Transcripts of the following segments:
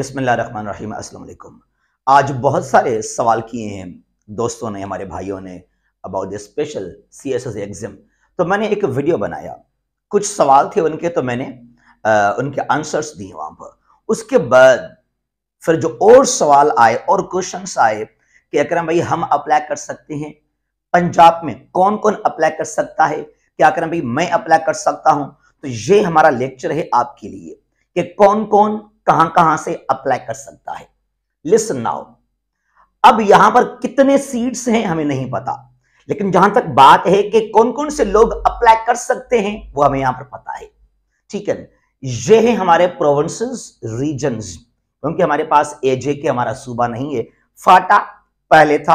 अस्सलाम वालेकुम आज बहुत सारे सवाल किए हैं दोस्तों ने हमारे भाइयों ने about the special C S S exam तो मैंने एक वीडियो बनाया कुछ सवाल थे उनके तो मैंने आ, उनके आंसर्स दिए वहाँ पर उसके बाद फिर जो और सवाल आए और क्वेश्चन आए कि अक्रम भाई हम अप्लाई कर सकते हैं पंजाब में कौन कौन अप्लाई कर सकता है क्या अक्रम भाई मैं अप्लाई कर सकता हूँ तो ये हमारा लेक्चर है आपके लिए कि कौन कौन कहां कहां से अप्लाई कर सकता है लिसन नाउ अब यहां पर कितने सीट्स हैं हमें नहीं पता लेकिन जहां तक बात है कि कौन कौन से लोग अप्लाई कर सकते हैं वो हमें यहां पर पता है ठीक है ये है हमारे प्रोविंसेस रीजन क्योंकि हमारे पास एजे के हमारा सूबा नहीं है फाटा पहले था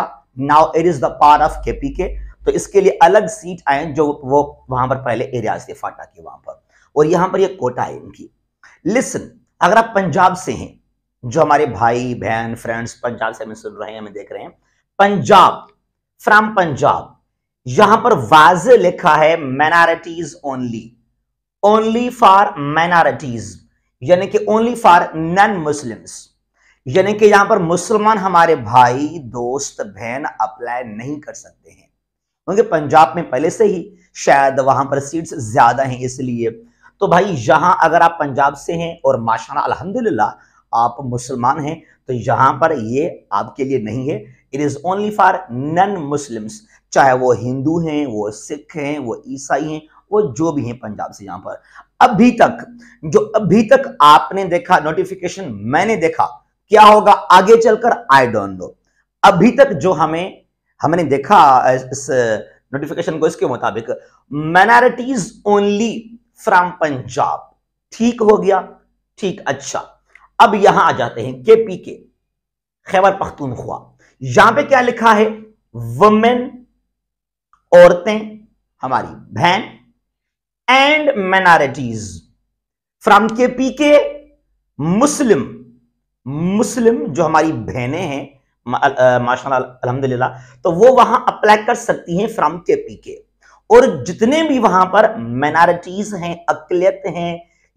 now it is the part of KP के तो इसके लिए अलग सीट आए जो वो वहां पर पहले एरियाज थे फाटा के वहां पर और यहां पर ये कोटा है इनकी लिसन अगर आप पंजाब से हैं जो हमारे भाई बहन फ्रेंड्स पंजाब से हमें सुन रहे हैं हमें देख रहे हैं पंजाब फ्रॉम पंजाब यहां पर वाज लिखा है minorities only only for minorities यानी कि ओनली फॉर नॉन मुस्लिम्स यानी कि यहां पर मुसलमान हमारे भाई दोस्त बहन अप्लाई नहीं कर सकते हैं क्योंकि पंजाब में पहले से ही शायद वहां पर सीट्स ज्यादा हैं इसलिए तो भाई यहाँ अगर आप पंजाब से हैं और माशा अल्हम्दुलिल्लाह आप मुसलमान हैं तो यहाँ पर ये आपके लिए नहीं है it is only for non Muslims चाहे वो हिंदू हैं वो सिख हैं वो ईसाई हैं वो जो भी हैं पंजाब से यहाँ पर अभी तक जो अभी तक आपने देखा नोटिफिकेशन मैंने देखा क्या होगा आगे चलकर आई डोंट नो अभी तक जो हमें हमने देखा इस नोटिफिकेशन को इसके मुताबिक माइनॉरिटीज ओनली फ्रॉम पंजाब ठीक हो गया ठीक अच्छा अब यहां आ जाते हैं के पी के खैबर पख्तूनख्वा यहां पे क्या लिखा है वुमेन औरतें हमारी बहन and minorities from K P K Muslim मुस्लिम जो हमारी बहनें हैं माशा अलहमदिल्ला तो वो वहां अप्लाई कर सकती हैं फ्रॉम के पी के और जितने भी वहां पर मैनॉरिटीज हैं अकलियत हैं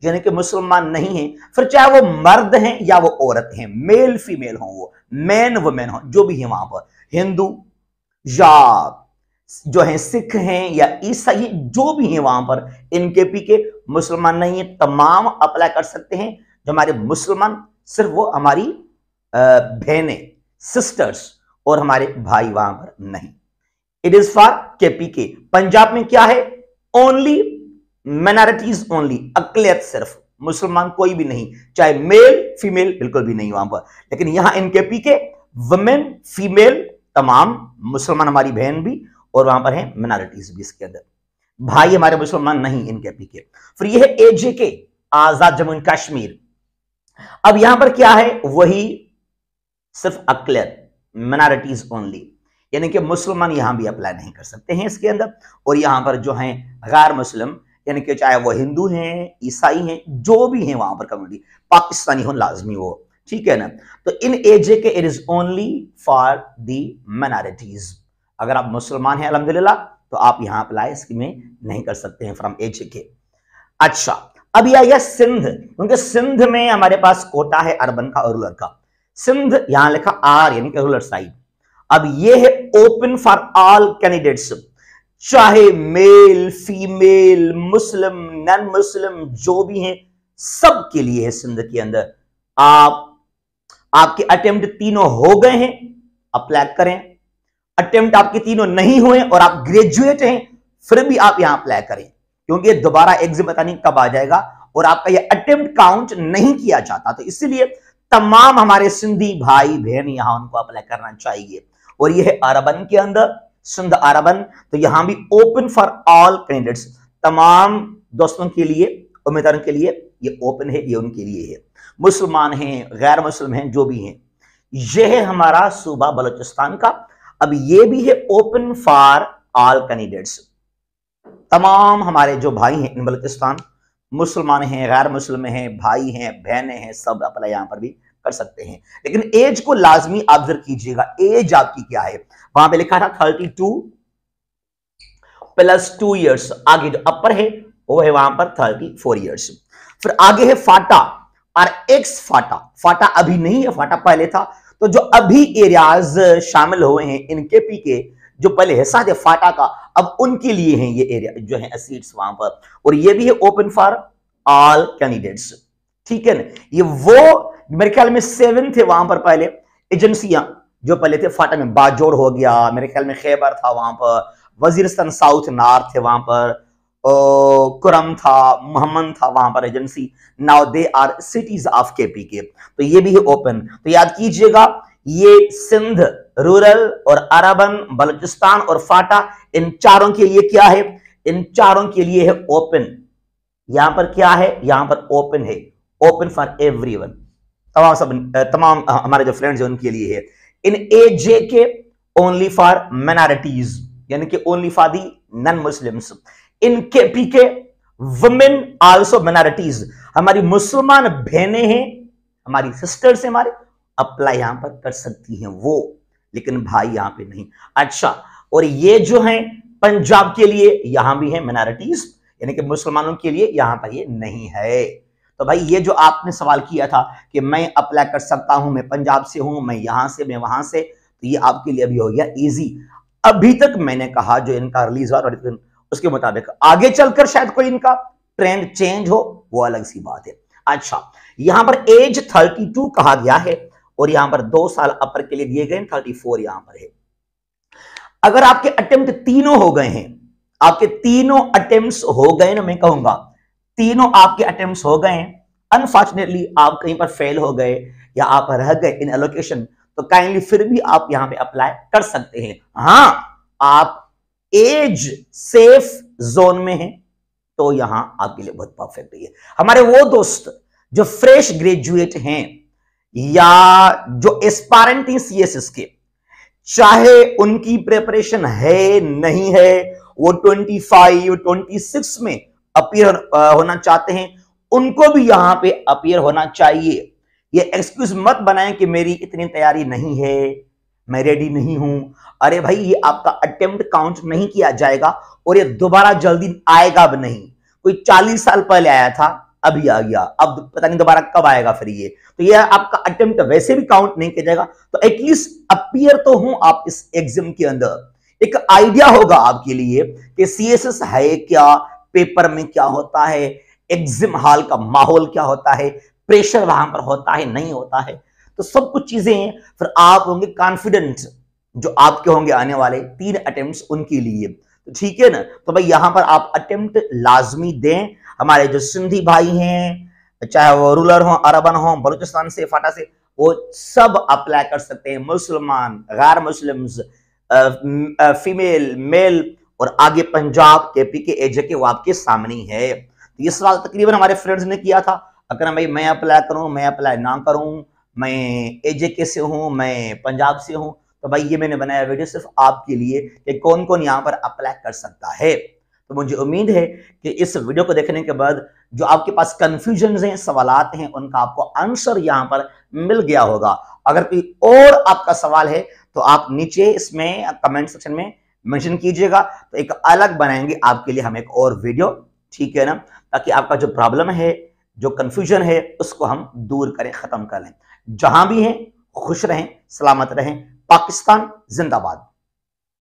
यानी कि मुसलमान नहीं हैं फिर चाहे वो मर्द हैं या वो औरत हैं मेल फीमेल हो वो मैन वुमेन हो जो भी है वहां पर हिंदू या जो है सिख हैं या ईसाई जो भी है वहां पर इनके पी के मुसलमान नहीं है तमाम अप्लाई कर सकते हैं जो हमारे मुसलमान सिर्फ वो हमारी बहने सिस्टर्स और हमारे भाई वहां पर नहीं it is for KPK Punjab में क्या है ओनली माइनॉरिटीज ओनली अकलियत सिर्फ मुसलमान कोई भी नहीं चाहे मेल फीमेल बिल्कुल भी नहीं वहां पर लेकिन यहां पी के वुमेन फीमेल तमाम मुसलमान हमारी बहन भी और वहां पर है मिनारिटीज भी इसके अंदर भाई हमारे मुसलमान नहीं पी के फिर यह है एजेके आजाद जम्मू एंड कश्मीर अब यहां पर क्या है वही सिर्फ अकलियत मिनारिटीज ओनली यानी कि मुसलमान यहाँ भी अप्लाई नहीं कर सकते हैं इसके अंदर और यहाँ पर जो हैं गैर मुस्लिम यानी कि चाहे वो हिंदू हैं ईसाई हैं जो भी हैं वहाँ पर कम्युनिटी पाकिस्तानी हो लाजमी हो ठीक है ना तो in A J K it is only for the minorities अगर आप मुसलमान हैं अलहमदिल्ला तो आप यहाँ अप्लाई इसमें नहीं कर सकते हैं फ्रॉम एजे के अच्छा अभी आइए सिंध क्योंकि सिंध में हमारे पास कोटा है अर्बन का और का सिंध यहां लिखा आर यानी कि रूलर साइड अब ये है ओपन फॉर ऑल कैंडिडेट्स चाहे male female Muslim non Muslim जो भी हैं सबके लिए है सिंध के अंदर आप आपके अटेम्प्ट तीनों हो गए हैं अप्लाई करें अटेम्प्ट आपके तीनों नहीं हुए और आप ग्रेजुएट हैं फिर भी आप यहां अप्लाई करें क्योंकि दोबारा एग्जाम पता नहीं कब आ जाएगा और आपका यह अटेम्प्ट काउंट नहीं किया जाता तो इसलिए तमाम हमारे सिंधी भाई बहन यहां उनको अप्लाई करना चाहिए और यह है अरबन के अंदर सिंध अरबन तो यहां भी ओपन फॉर ऑल कैंडिडेट्स तमाम दोस्तों के लिए उम्मीदवारों के लिए ये ओपन है ये उनके लिए है मुसलमान हैं गैर मुस्लिम हैं जो भी हैं यह है हमारा सूबा बलोचिस्तान का अब ये भी है ओपन फॉर ऑल कैंडिडेट्स तमाम हमारे जो भाई हैं इन बलोचिस्तान मुसलमान हैं गैर मुस्लिम हैं भाई हैं बहनें हैं सब अपना यहाँ पर भी कर सकते हैं लेकिन एज को लाजमी ऑब्जर्व कीजिएगा एज आपकी क्या है वहां पे लिखा था thirty two plus two years आगे जो अपर है वो है वहां पर थर्टी फोर ईयर्स फिर आगे है फाटा और एक्स फाटा फाटा अभी नहीं है फाटा पहले था तो जो अभी एरियाज शामिल हुए हैं इनके पी के जो पहले हिस्सा थे फाटा का अब उनके लिए हैं ये एरिया जो है सीट्स वहां पर और ये भी है ओपन फॉर ऑल कैंडिडेट्स ठीक है ना ये वो मेरे ख्याल में सेवन थे वहां पर पहले एजेंसियां जो पहले थे फाटा में बाजोड़ हो गया मेरे ख्याल में खैबर था वहां पर वजीरस्तान साउथ नॉर्थ थे वहां पर कुरम था मोहम्मद था वहां पर agency now they are cities of K P K तो ये भी है ओपन तो याद कीजिएगा ये सिंध रूरल और अरबन बलूचिस्तान और फाटा इन चारों के लिए क्या है इन चारों के लिए है ओपन यहां पर क्या है यहां पर ओपन है ओपन फॉर एवरी वन तमाम सब तमाम हमारे जो फ्रेंड्स हैं उनके लिए है इन ए जे के ओनली फॉर माइनॉरिटीज यानी कि only for the non Muslims in K P के वुमेन आल्सो माइनॉरिटीज हमारी मुसलमान बहने हैं हमारी सिस्टर्स हमारे अप्लाई यहां पर कर सकती हैं वो लेकिन भाई यहां पे नहीं अच्छा और ये जो है पंजाब के लिए यहां भी है माइनॉरिटीज यानी कि मुसलमानों के लिए यहां पर ये नहीं है तो भाई ये जो आपने सवाल किया था कि मैं अप्लाई कर सकता हूं मैं पंजाब से हूं मैं यहां से मैं वहां से तो ये आपके लिए अभी हो गया इजी अभी तक मैंने कहा जो इनका रिलीज हुआ उसके मुताबिक आगे चलकर शायद कोई इनका ट्रेंड चेंज हो वो अलग सी बात है अच्छा यहां पर एज थर्टी कहा गया है और यहां पर दो साल अपर के लिए दिए गए थर्टी फोर यहां पर है अगर आपके अटेम्प्ट तीनों हो गए हैं आपके तीनों अटेम्प्ट हो गए ना मैं कहूंगा तीनों आपके अटेम्प्ट हो गए अनफॉर्चुनेटली आप कहीं पर फेल हो गए या आप रह गए इन एलोकेशन तो काइंडली फिर भी आप यहां पे अप्लाई कर सकते हैं हाँ आप एज सेफ जोन में हैं तो यहां आपके लिए बहुत परफेक्ट है हमारे वो दोस्त जो फ्रेश ग्रेजुएट हैं या जो एस्पारेंट सीएसएस के चाहे उनकी प्रेपरेशन है नहीं है वो 25 सिक्स में अपियर uh, होना चाहते हैं उनको भी यहां पे अपियर होना चाहिए ये एक्सक्यूज मत बनाएं कि मेरी इतनी तैयारी नहीं है मैं रेडी नहीं हूं अरे भाई ये आपका अटेम्प्ट काउंट नहीं किया जाएगा और ये दोबारा जल्दी आएगा भी नहीं कोई चालीस साल पहले आया था अभी आ गया अब पता नहीं दोबारा कब आएगा फिर ये तो ये आपका अटेम्प्ट वैसे भी काउंट नहीं किया जाएगा तो एटलीस्ट अपियर तो हूं आप इस एग्जाम के अंदर एक आइडिया होगा आपके लिए कि सीएसएस है क्या पेपर में क्या होता है एग्जिम हाल का माहौल क्या होता है प्रेशर वहां पर होता है नहीं होता है तो सब कुछ चीजें फिर आप होंगे कॉन्फिडेंट जो आपके होंगे आने वाले तीन अटेम्प्ट उनके लिए तो ठीक है ना तो भाई यहाँ पर आप अटेम्प्ट लाजमी दें हमारे जो सिंधी भाई हैं चाहे वो रूरल हो अरबन हो बलूचिस्तान से फाटा से वो सब अप्लाई कर सकते हैं मुसलमान गैर मुस्लिम फीमेल मेल और आगे पंजाब केपी के एजे के वो आपके सामने है तो ये सवाल तकरीबन हमारे फ्रेंड्स ने किया था अगर भाई मैं अप्लाई करूं मैं अप्लाई ना करूं मैं एजे के से हूं मैं पंजाब से हूं तो भाई ये मैंने बनाया वीडियो सिर्फ आपके लिए कि कौन कौन यहाँ पर अप्लाई कर सकता है तो मुझे उम्मीद है कि इस वीडियो को देखने के बाद जो आपके पास कन्फ्यूजन हैं सवाल हैं उनका आपको आंसर यहाँ पर मिल गया होगा अगर कोई और आपका सवाल है तो आप नीचे इसमें कमेंट सेक्शन में मेंशन कीजिएगा तो एक अलग बनाएंगे आपके लिए हम एक और वीडियो ठीक है ना ताकि आपका जो प्रॉब्लम है जो कंफ्यूजन है उसको हम दूर करें ख़त्म कर लें जहां भी हैं खुश रहें सलामत रहें पाकिस्तान जिंदाबाद